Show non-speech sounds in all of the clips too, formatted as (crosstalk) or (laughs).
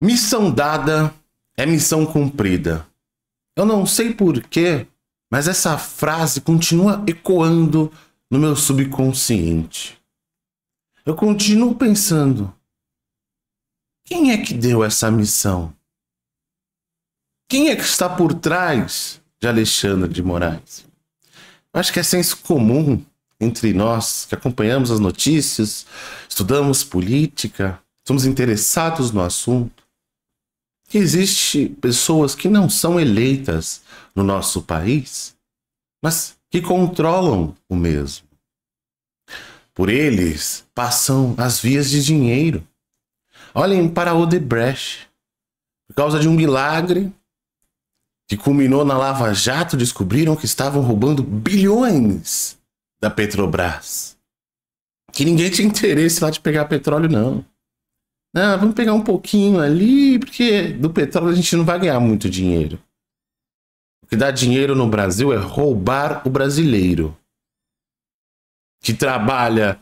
Missão dada é missão cumprida. Eu não sei porquê, mas essa frase continua ecoando no meu subconsciente. Eu continuo pensando: quem é que deu essa missão? Quem é que está por trás de Alexandre de Moraes? Eu acho que é senso comum entre nós que acompanhamos as notícias, estudamos política, somos interessados no assunto que existe pessoas que não são eleitas no nosso país, mas que controlam o mesmo. Por eles passam as vias de dinheiro. Olhem para Odebrecht. Por causa de um milagre que culminou na Lava Jato, descobriram que estavam roubando bilhões da Petrobras. Que ninguém tinha interesse lá de pegar petróleo, não. Ah, vamos pegar um pouquinho ali, porque do petróleo a gente não vai ganhar muito dinheiro. O que dá dinheiro no Brasil é roubar o brasileiro. Que trabalha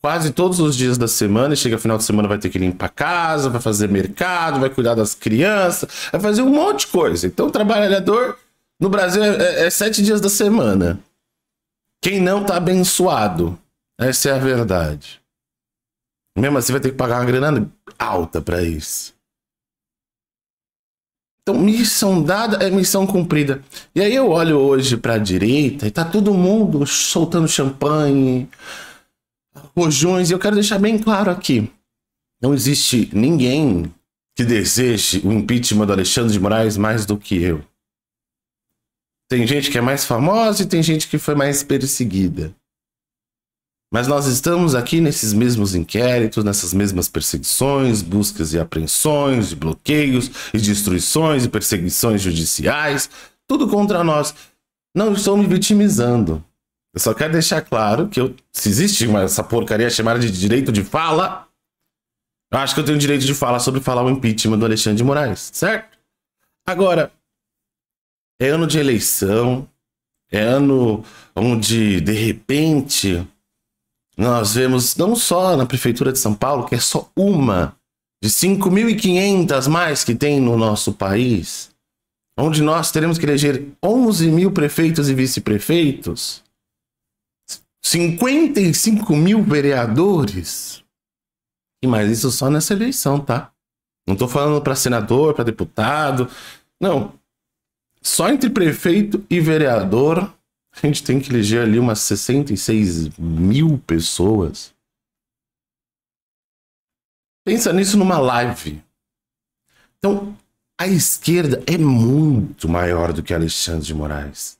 quase todos os dias da semana, e chega final de semana vai ter que limpar a casa, vai fazer mercado, vai cuidar das crianças, vai fazer um monte de coisa. Então, o trabalhador no Brasil é, é, é sete dias da semana. Quem não está abençoado. Essa é a verdade. Mesmo assim, vai ter que pagar uma grana alta para isso. Então, missão dada é missão cumprida. E aí eu olho hoje para a direita e tá todo mundo soltando champanhe, rojões, e eu quero deixar bem claro aqui. Não existe ninguém que deseje o impeachment do Alexandre de Moraes mais do que eu. Tem gente que é mais famosa e tem gente que foi mais perseguida. Mas nós estamos aqui nesses mesmos inquéritos, nessas mesmas perseguições, buscas e apreensões, e bloqueios, e destruições, e perseguições judiciais, tudo contra nós. Não estou me vitimizando. Eu só quero deixar claro que eu, se existe uma, essa porcaria chamada de direito de fala, eu acho que eu tenho direito de falar sobre falar o impeachment do Alexandre de Moraes, certo? Agora, é ano de eleição, é ano onde, de repente, nós vemos não só na Prefeitura de São Paulo, que é só uma de 5.500 mais que tem no nosso país, onde nós teremos que eleger 11 mil prefeitos e vice-prefeitos, 55 mil vereadores, e mais isso só nessa eleição, tá? Não estou falando para senador, para deputado, não. Só entre prefeito e vereador a gente tem que eleger ali umas 66 mil pessoas. Pensa nisso numa live. Então, a esquerda é muito maior do que Alexandre de Moraes.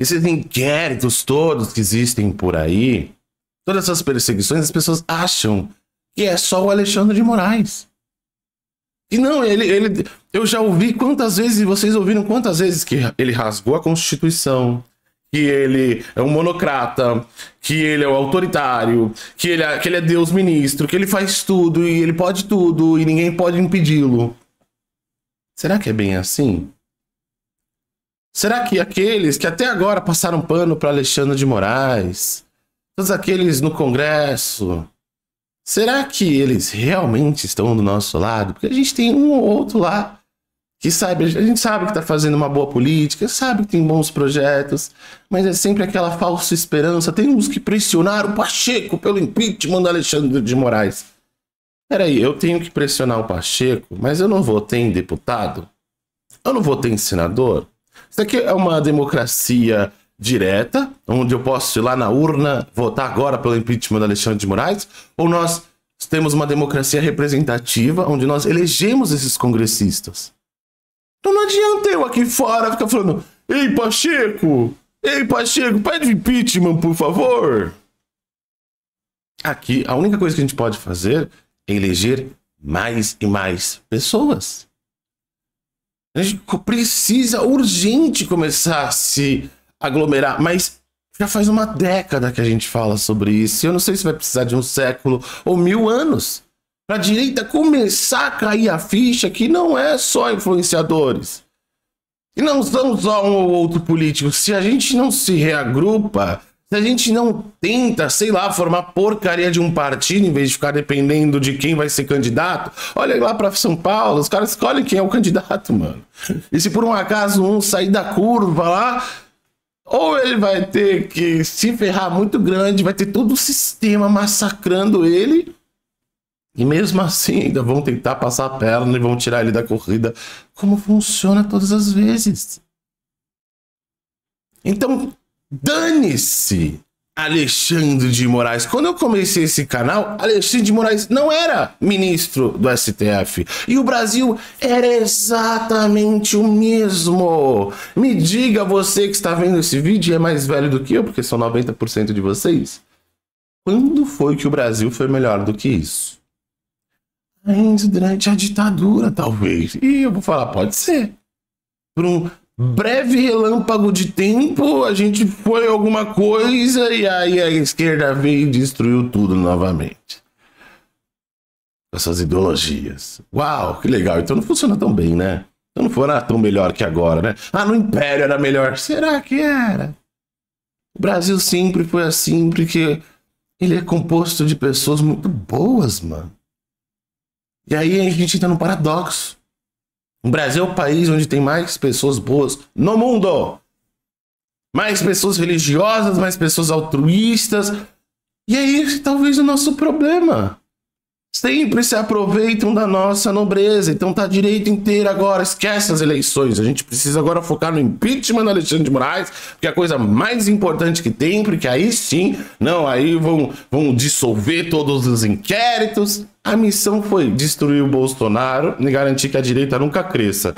Esses inquéritos todos que existem por aí, todas essas perseguições, as pessoas acham que é só o Alexandre de Moraes. E não, ele, ele, eu já ouvi quantas vezes, vocês ouviram quantas vezes que ele rasgou a Constituição, que ele é um monocrata, que ele é um autoritário, que ele é, que ele é Deus ministro, que ele faz tudo e ele pode tudo e ninguém pode impedi-lo. Será que é bem assim? Será que aqueles que até agora passaram pano para Alexandre de Moraes, todos aqueles no Congresso, será que eles realmente estão do nosso lado? Porque a gente tem um ou outro lá que sabe, a gente sabe que está fazendo uma boa política, sabe que tem bons projetos, mas é sempre aquela falsa esperança. Tem uns que pressionaram o Pacheco pelo impeachment do Alexandre de Moraes. Peraí, eu tenho que pressionar o Pacheco, mas eu não vou ter em deputado? Eu não vou ter em senador? Isso aqui é uma democracia direta, onde eu posso ir lá na urna votar agora pelo impeachment do Alexandre de Moraes? Ou nós temos uma democracia representativa, onde nós elegemos esses congressistas? Então não adianta eu aqui fora ficar falando: Ei, Pacheco! Ei, Pacheco, pede impeachment, por favor! Aqui, a única coisa que a gente pode fazer é eleger mais e mais pessoas. A gente precisa urgente começar a se aglomerar, mas já faz uma década que a gente fala sobre isso. Eu não sei se vai precisar de um século ou mil anos para a direita começar a cair a ficha que não é só influenciadores. E não são só um ou outro político. Se a gente não se reagrupa, se a gente não tenta, sei lá, formar porcaria de um partido em vez de ficar dependendo de quem vai ser candidato, olha lá para São Paulo, os caras escolhem quem é o candidato, mano. E se por um acaso um sair da curva lá, ou ele vai ter que se ferrar muito grande, vai ter todo o sistema massacrando ele, e mesmo assim, ainda vão tentar passar a perna e vão tirar ele da corrida. Como funciona todas as vezes. Então, dane-se Alexandre de Moraes. Quando eu comecei esse canal, Alexandre de Moraes não era ministro do STF. E o Brasil era exatamente o mesmo. Me diga você que está vendo esse vídeo e é mais velho do que eu, porque são 90% de vocês. Quando foi que o Brasil foi melhor do que isso? ainda durante a ditadura, talvez. E eu vou falar, pode ser. Por um breve relâmpago de tempo, a gente foi alguma coisa e aí a esquerda veio e destruiu tudo novamente. Essas ideologias. Uau, que legal. Então não funciona tão bem, né? Então não fora ah, tão melhor que agora, né? Ah, no Império era melhor. Será que era? O Brasil sempre foi assim, porque ele é composto de pessoas muito boas, mano. E aí a gente entra num paradoxo. O Brasil é o país onde tem mais pessoas boas no mundo. Mais pessoas religiosas, mais pessoas altruístas. E é esse talvez é o nosso problema sempre se aproveitam da nossa nobreza. Então tá direito inteiro agora, esquece as eleições. A gente precisa agora focar no impeachment do Alexandre de Moraes, que é a coisa mais importante que tem, porque aí sim, não, aí vão, vão dissolver todos os inquéritos. A missão foi destruir o Bolsonaro e garantir que a direita nunca cresça.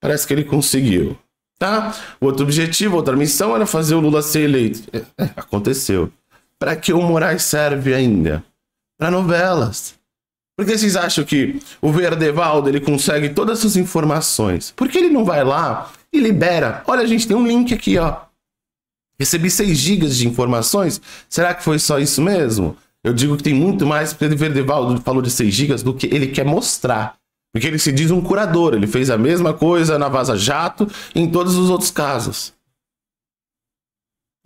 Parece que ele conseguiu. Tá? Outro objetivo, outra missão era fazer o Lula ser eleito. É, é aconteceu. Para que o Moraes serve ainda? Para novelas porque vocês acham que o Verdevaldo ele consegue todas essas informações? Por que ele não vai lá e libera? Olha, a gente, tem um link aqui, ó. Recebi 6 gigas de informações. Será que foi só isso mesmo? Eu digo que tem muito mais, porque o Verdevaldo falou de 6 gigas do que ele quer mostrar. Porque ele se diz um curador, ele fez a mesma coisa na Vaza Jato e em todos os outros casos.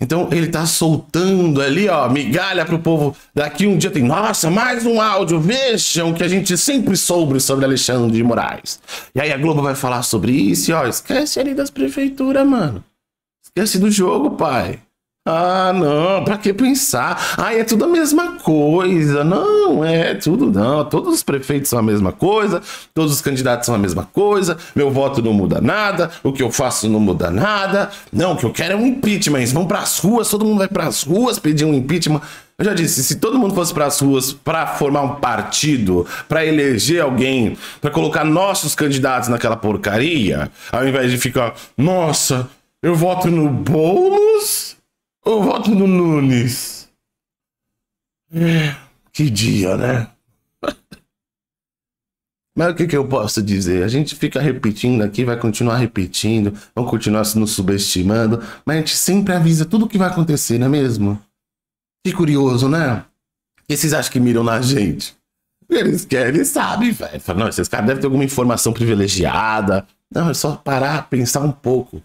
Então ele tá soltando ali, ó, migalha pro povo. Daqui um dia tem, nossa, mais um áudio, vejam que a gente sempre soube sobre Alexandre de Moraes. E aí a Globo vai falar sobre isso, e, ó, esquece ali das prefeituras, mano. Esquece do jogo, pai. Ah, não, para que pensar? Ah, é tudo a mesma coisa. Não, é tudo não. Todos os prefeitos são a mesma coisa, todos os candidatos são a mesma coisa. Meu voto não muda nada, o que eu faço não muda nada. Não, o que eu quero é um impeachment. vão para as ruas, todo mundo vai para as ruas pedir um impeachment. Eu já disse, se todo mundo fosse para as ruas para formar um partido, para eleger alguém, para colocar nossos candidatos naquela porcaria, ao invés de ficar, nossa, eu voto no Boulos eu voto no Nunes. É, que dia, né? (laughs) Mas o que, que eu posso dizer? A gente fica repetindo aqui, vai continuar repetindo, vão continuar nos subestimando, mas a gente sempre avisa tudo o que vai acontecer, não é mesmo? Que curioso, né? E vocês acham que miram na gente? Eles querem, eles sabem, velho. Não, esses caras devem ter alguma informação privilegiada. Não, é só parar, pensar um pouco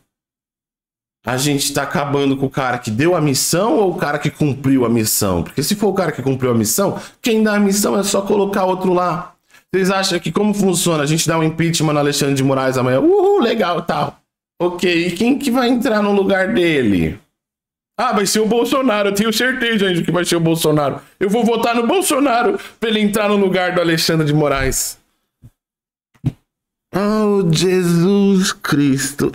a gente tá acabando com o cara que deu a missão ou o cara que cumpriu a missão? Porque se for o cara que cumpriu a missão, quem dá a missão é só colocar outro lá. Vocês acham que como funciona? A gente dá um impeachment no Alexandre de Moraes amanhã. Uhul, legal, tal. Ok, e quem que vai entrar no lugar dele? Ah, vai ser o Bolsonaro. Eu tenho certeza, gente, que vai ser o Bolsonaro. Eu vou votar no Bolsonaro pra ele entrar no lugar do Alexandre de Moraes. Oh, Jesus Cristo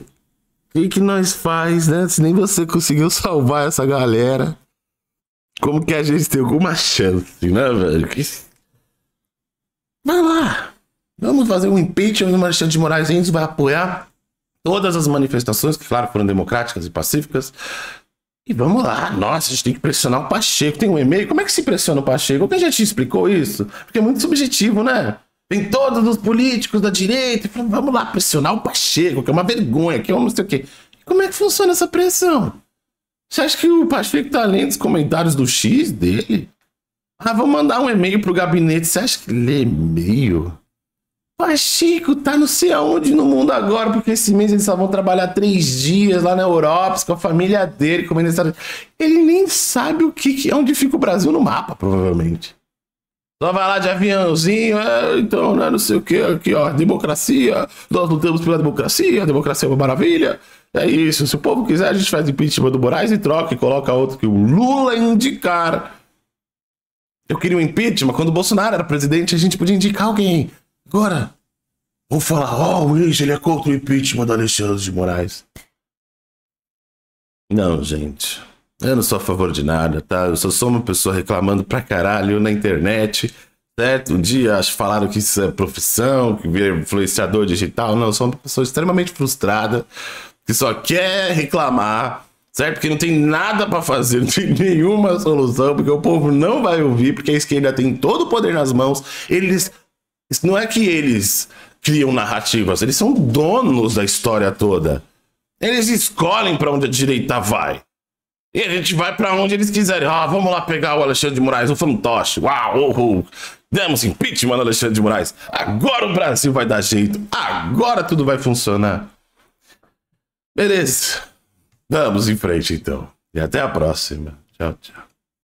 que, que nós faz, né? Se nem você conseguiu salvar essa galera. Como que a gente tem alguma chance, né, velho? Que... Vai lá. Vamos fazer um impeachment do Marchante de Moraes. A gente vai apoiar todas as manifestações, que, claro, foram democráticas e pacíficas. E vamos lá. Nossa, a gente tem que pressionar o Pacheco. Tem um e-mail. Como é que se pressiona o Pacheco? Alguém já te explicou isso? Porque é muito subjetivo, né? Vem todos os políticos da direita e falam, vamos lá pressionar o Pacheco, que é uma vergonha, que é um não sei o quê. Como é que funciona essa pressão? Você acha que o Pacheco tá lendo os comentários do X dele? Ah, vou mandar um e-mail pro gabinete. Você acha que lê e-mail? Pacheco tá não sei aonde no mundo agora, porque esse mês eles só vão trabalhar três dias lá na Europa, com a família dele, comendo essa... Ele nem sabe o que, que é, onde fica o Brasil no mapa, provavelmente. Só vai lá de aviãozinho, é, então, né, não sei o que, aqui, ó, democracia, nós lutamos pela democracia, a democracia é uma maravilha. É isso, se o povo quiser, a gente faz impeachment do Moraes e troca e coloca outro que o Lula indicar. Eu queria um impeachment, quando o Bolsonaro era presidente, a gente podia indicar alguém. Agora, vou falar, ó, oh, Luiz, ele é contra o impeachment do Alexandre de Moraes. Não, gente. Eu não sou a favor de nada, tá? Eu só sou uma pessoa reclamando pra caralho na internet, certo? Um dia falaram que isso é profissão, que vira influenciador digital. Não, eu sou uma pessoa extremamente frustrada, que só quer reclamar, certo? Porque não tem nada para fazer, (laughs) não tem nenhuma solução, porque o povo não vai ouvir, porque a esquerda tem todo o poder nas mãos. Eles. Não é que eles criam narrativas, eles são donos da história toda. Eles escolhem para onde a direita vai. E a gente vai para onde eles quiserem. Ah, vamos lá pegar o Alexandre de Moraes, o fantoche. Uau, oh, oh. Demos impeachment Alexandre de Moraes. Agora o Brasil vai dar jeito. Agora tudo vai funcionar. Beleza. Vamos em frente então. E até a próxima. Tchau, tchau.